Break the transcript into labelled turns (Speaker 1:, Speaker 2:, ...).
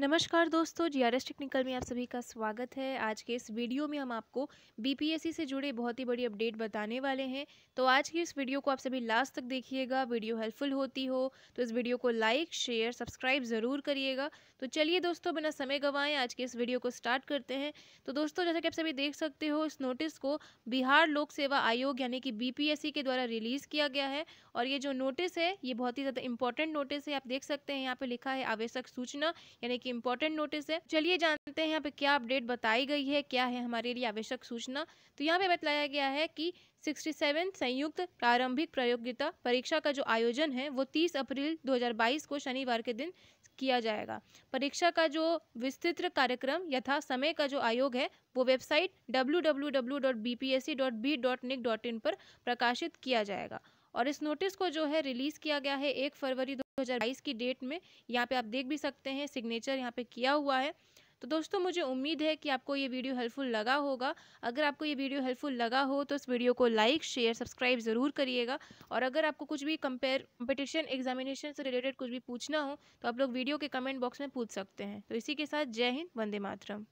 Speaker 1: नमस्कार दोस्तों जी R S technical में आप सभी का स्वागत है आज के इस वीडियो में हम आपको बीपीएससी से जुड़े बहुत ही बड़ी अपडेट बताने वाले हैं तो आज की इस वीडियो को आप सभी लास्ट तक देखिएगा वीडियो हेल्पफुल होती हो तो इस वीडियो को लाइक शेयर सब्सक्राइब ज़रूर करिएगा तो चलिए दोस्तों बिना समय गंवाएँ आज के इस वीडियो को स्टार्ट करते हैं तो दोस्तों जैसा कि आप सभी देख सकते हो इस नोटिस को बिहार लोक सेवा आयोग यानी कि बी के द्वारा रिलीज़ किया गया है और ये जो नोटिस है ये बहुत ही ज़्यादा इंपॉर्टेंट नोटिस है आप देख सकते हैं यहाँ पर लिखा है आवश्यक सूचना यानी कि इम्पोर्टेंट नोटिस है चलिए जानते हैं यहाँ पे क्या अपडेट बताई गई है क्या है हमारे लिए आवश्यक सूचना तो यहाँ पे बताया गया है कि 67 संयुक्त प्रारंभिक प्रयोगिता परीक्षा का जो आयोजन है वो 30 अप्रैल 2022 को शनिवार के दिन किया जाएगा परीक्षा का जो विस्तृत कार्यक्रम यथा समय का जो आयोग है वो वेबसाइट डब्ल्यू पर प्रकाशित किया जाएगा और इस नोटिस को जो है रिलीज़ किया गया है एक फरवरी 2022 की डेट में यहाँ पे आप देख भी सकते हैं सिग्नेचर यहाँ पे किया हुआ है तो दोस्तों मुझे उम्मीद है कि आपको ये वीडियो हेल्पफुल लगा होगा अगर आपको ये वीडियो हेल्पफुल लगा हो तो इस वीडियो को लाइक शेयर सब्सक्राइब ज़रूर करिएगा और अगर आपको कुछ भी कंपेयर कंपटीशन एग्जामिनेशन से रिलेटेड कुछ भी पूछना हो तो आप लोग वीडियो के कमेंट बॉक्स में पूछ सकते हैं तो इसी के साथ जय हिंद वंदे मातरम